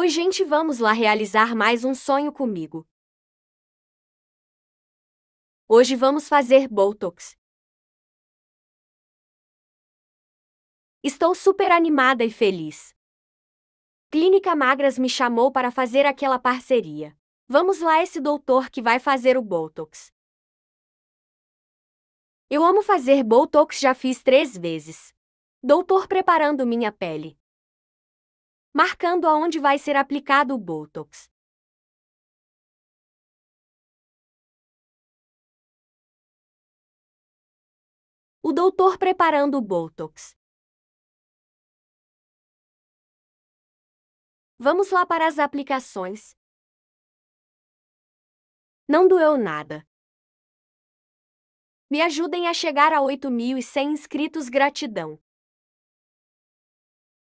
Oi, gente, vamos lá realizar mais um sonho comigo. Hoje vamos fazer Botox. Estou super animada e feliz. Clínica Magras me chamou para fazer aquela parceria. Vamos lá esse doutor que vai fazer o Botox. Eu amo fazer Botox, já fiz três vezes. Doutor preparando minha pele marcando aonde vai ser aplicado o Botox. O doutor preparando o Botox. Vamos lá para as aplicações. Não doeu nada. Me ajudem a chegar a 8.100 inscritos, gratidão.